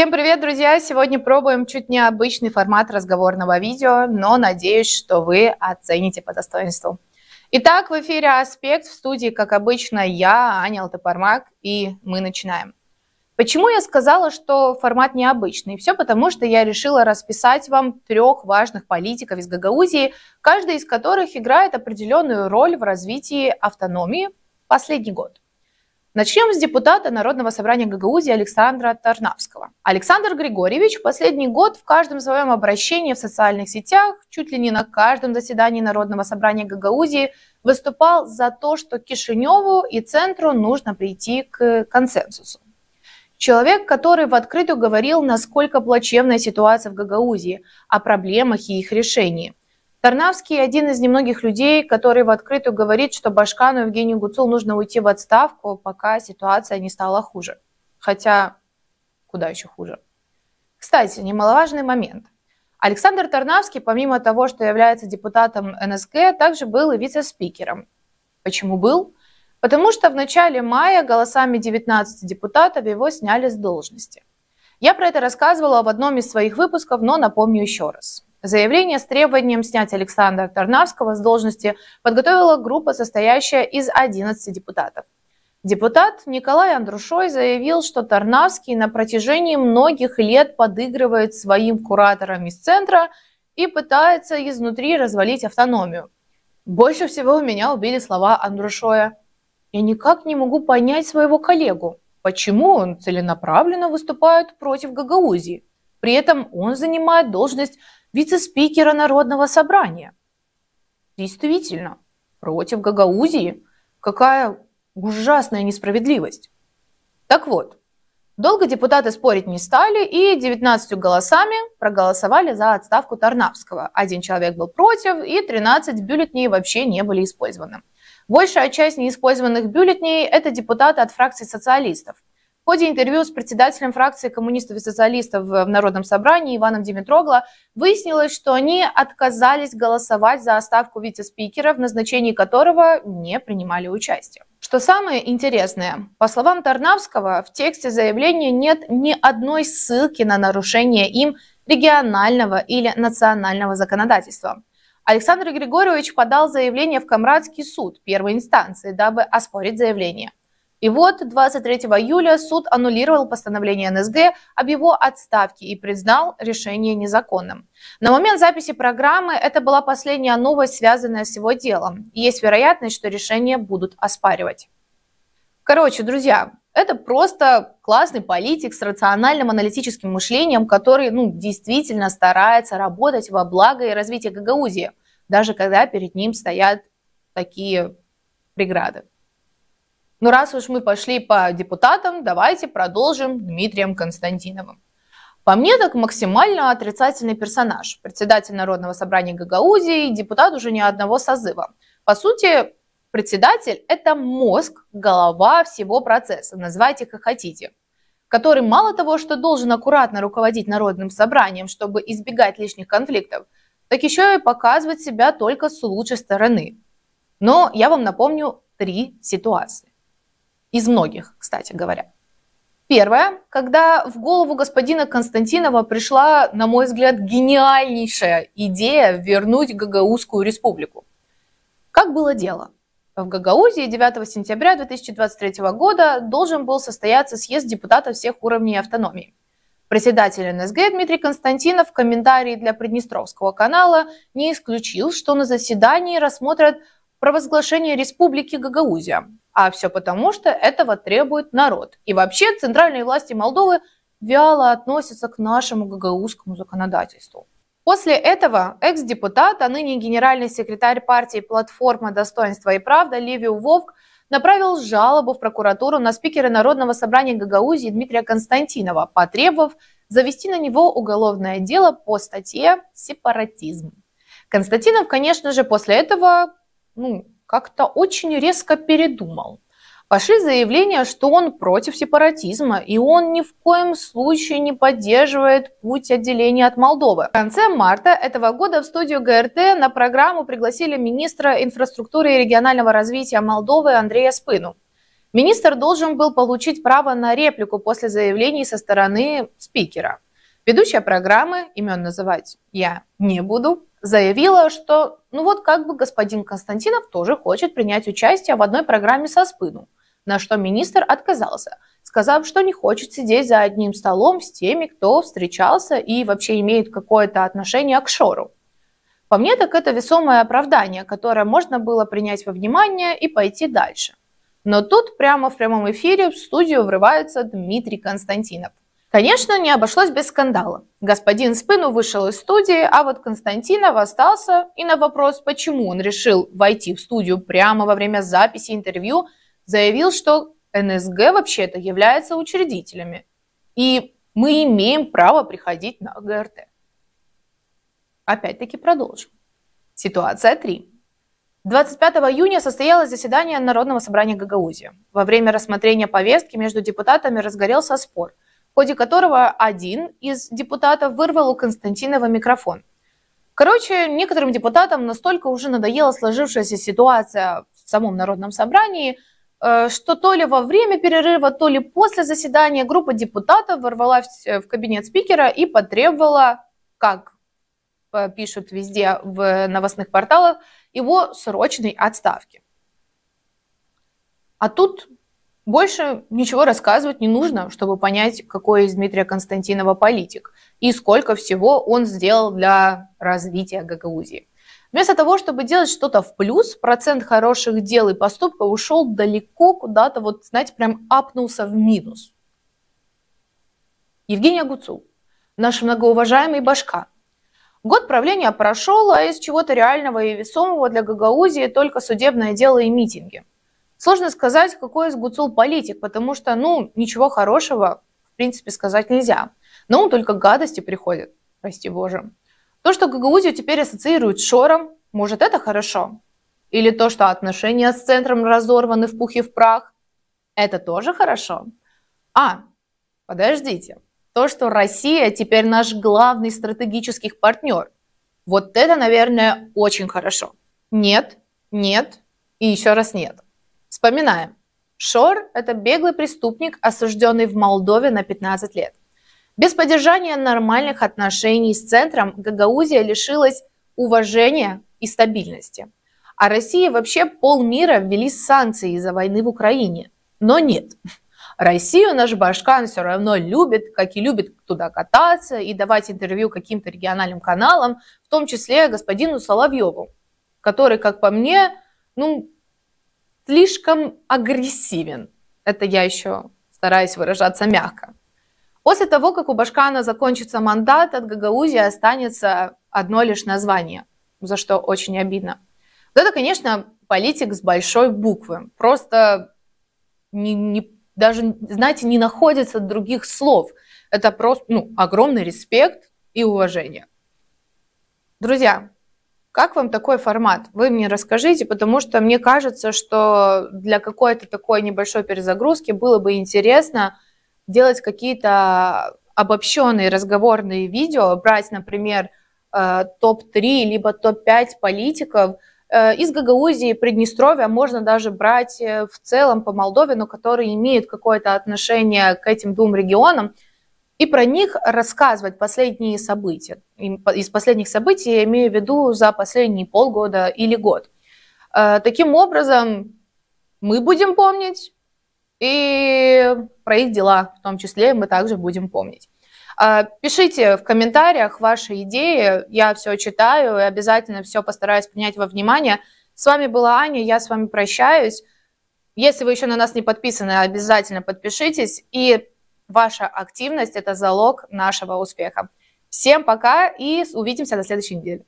Всем привет, друзья! Сегодня пробуем чуть необычный формат разговорного видео, но надеюсь, что вы оцените по достоинству. Итак, в эфире «Аспект» в студии, как обычно, я, Аня Алтепармак, и мы начинаем. Почему я сказала, что формат необычный? Все потому, что я решила расписать вам трех важных политиков из Гагаузии, каждый из которых играет определенную роль в развитии автономии последний год. Начнем с депутата Народного собрания Гагаузии Александра Тарнавского. Александр Григорьевич в последний год в каждом своем обращении в социальных сетях, чуть ли не на каждом заседании Народного собрания Гагаузии, выступал за то, что Кишиневу и Центру нужно прийти к консенсусу. Человек, который в открытую говорил, насколько плачевная ситуация в Гагаузии, о проблемах и их решении. Тарнавский – один из немногих людей, который в открытую говорит, что Башкану Евгению Гуцул нужно уйти в отставку, пока ситуация не стала хуже. Хотя куда еще хуже. Кстати, немаловажный момент. Александр Тарнавский, помимо того, что является депутатом НСК, также был и вице-спикером. Почему был? Потому что в начале мая голосами 19 депутатов его сняли с должности. Я про это рассказывала в одном из своих выпусков, но напомню еще раз. Заявление с требованием снять Александра Тарнавского с должности подготовила группа, состоящая из 11 депутатов. Депутат Николай Андрушой заявил, что Тарнавский на протяжении многих лет подыгрывает своим кураторам из центра и пытается изнутри развалить автономию. Больше всего у меня убили слова Андрушоя. «Я никак не могу понять своего коллегу, почему он целенаправленно выступает против Гагаузии. При этом он занимает должность вице-спикера Народного собрания. Действительно, против Гагаузии какая ужасная несправедливость. Так вот, долго депутаты спорить не стали и 19 голосами проголосовали за отставку Тарнавского. Один человек был против и 13 бюллетней вообще не были использованы. Большая часть неиспользованных бюллетней это депутаты от фракции социалистов – ходе интервью с председателем фракции коммунистов и социалистов в Народном собрании Иваном Димитрогло выяснилось, что они отказались голосовать за оставку вице-спикера, в назначении которого не принимали участие. Что самое интересное, по словам Тарнавского, в тексте заявления нет ни одной ссылки на нарушение им регионального или национального законодательства. Александр Григорьевич подал заявление в Камрадский суд первой инстанции, дабы оспорить заявление. И вот 23 июля суд аннулировал постановление НСГ об его отставке и признал решение незаконным. На момент записи программы это была последняя новость, связанная с его делом. есть вероятность, что решение будут оспаривать. Короче, друзья, это просто классный политик с рациональным аналитическим мышлением, который ну, действительно старается работать во благо и развитие Гагаузии, даже когда перед ним стоят такие преграды. Но ну, раз уж мы пошли по депутатам, давайте продолжим Дмитрием Константиновым. По мне, так максимально отрицательный персонаж. Председатель Народного собрания Гагаузии, депутат уже ни одного созыва. По сути, председатель – это мозг, голова всего процесса, называйте как хотите, который мало того, что должен аккуратно руководить Народным собранием, чтобы избегать лишних конфликтов, так еще и показывать себя только с лучшей стороны. Но я вам напомню три ситуации. Из многих, кстати говоря. Первое, когда в голову господина Константинова пришла, на мой взгляд, гениальнейшая идея вернуть Гагаузскую республику. Как было дело? В Гагаузии 9 сентября 2023 года должен был состояться съезд депутатов всех уровней автономии. Председатель НСГ Дмитрий Константинов в комментарии для Приднестровского канала не исключил, что на заседании рассмотрят провозглашение Республики Гагаузия, а все потому, что этого требует народ. И вообще центральные власти Молдовы вяло относятся к нашему гагаузскому законодательству. После этого экс-депутат, а ныне генеральный секретарь партии «Платформа достоинства и правда» Ливию Вовк направил жалобу в прокуратуру на спикера Народного собрания Гагаузии Дмитрия Константинова, потребовав завести на него уголовное дело по статье «Сепаратизм». Константинов, конечно же, после этого ну, как-то очень резко передумал. Пошли заявления, что он против сепаратизма, и он ни в коем случае не поддерживает путь отделения от Молдовы. В конце марта этого года в студию ГРТ на программу пригласили министра инфраструктуры и регионального развития Молдовы Андрея Спыну. Министр должен был получить право на реплику после заявлений со стороны спикера. Ведущая программы, имен называть я не буду, заявила, что ну вот как бы господин Константинов тоже хочет принять участие в одной программе со спыну, на что министр отказался, сказав, что не хочет сидеть за одним столом с теми, кто встречался и вообще имеет какое-то отношение к Шору. По мне, так это весомое оправдание, которое можно было принять во внимание и пойти дальше. Но тут прямо в прямом эфире в студию врывается Дмитрий Константинов. Конечно, не обошлось без скандала. Господин Спину вышел из студии, а вот Константинов остался, и на вопрос, почему он решил войти в студию прямо во время записи интервью, заявил, что НСГ вообще-то является учредителями, и мы имеем право приходить на ГРТ. Опять-таки продолжим. Ситуация 3. 25 июня состоялось заседание Народного собрания Гагаузии. Во время рассмотрения повестки между депутатами разгорелся спор – в ходе которого один из депутатов вырвал у Константинова микрофон. Короче, некоторым депутатам настолько уже надоела сложившаяся ситуация в самом Народном собрании, э, что то ли во время перерыва, то ли после заседания группа депутатов ворвалась э, в кабинет спикера и потребовала, как э, пишут везде в новостных порталах, его срочной отставки. А тут больше ничего рассказывать не нужно, чтобы понять, какой из Дмитрия Константинова политик и сколько всего он сделал для развития Гагаузии. Вместо того, чтобы делать что-то в плюс, процент хороших дел и поступков ушел далеко куда-то, вот, знаете, прям апнулся в минус. Евгения Гуцул, наш многоуважаемый башка. Год правления прошел, а из чего-то реального и весомого для Гагаузии только судебное дело и митинги – Сложно сказать, какой из Гуцул политик, потому что, ну, ничего хорошего, в принципе, сказать нельзя. Но он только гадости приходит, прости боже. То, что Гагаузию теперь ассоциируют с Шором, может, это хорошо? Или то, что отношения с центром разорваны в пух и в прах, это тоже хорошо? А, подождите, то, что Россия теперь наш главный стратегический партнер, вот это, наверное, очень хорошо. Нет, нет и еще раз нет. Вспоминаем. Шор – это беглый преступник, осужденный в Молдове на 15 лет. Без поддержания нормальных отношений с центром Гагаузия лишилась уважения и стабильности. А России вообще полмира ввели санкции из-за войны в Украине. Но нет. Россию наш Башкан все равно любит, как и любит туда кататься и давать интервью каким-то региональным каналам, в том числе господину Соловьеву, который, как по мне, ну, слишком агрессивен. Это я еще стараюсь выражаться мягко. После того, как у Башкана закончится мандат, от Гагаузии останется одно лишь название, за что очень обидно. это, конечно, политик с большой буквы. Просто не, не, даже, знаете, не находится других слов. Это просто ну, огромный респект и уважение. Друзья, как вам такой формат? Вы мне расскажите, потому что мне кажется, что для какой-то такой небольшой перезагрузки было бы интересно делать какие-то обобщенные разговорные видео, брать, например, э, топ-3 либо топ-5 политиков э, из Гагаузии, Приднестровья, а можно даже брать э, в целом по Молдове, но которые имеют какое-то отношение к этим двум регионам – и про них рассказывать последние события. Из последних событий я имею в виду за последние полгода или год. Э, таким образом, мы будем помнить и про их дела, в том числе мы также будем помнить. Э, пишите в комментариях ваши идеи, я все читаю и обязательно все постараюсь принять во внимание. С вами была Аня, я с вами прощаюсь. Если вы еще на нас не подписаны, обязательно подпишитесь и Ваша активность – это залог нашего успеха. Всем пока и увидимся на следующей неделе.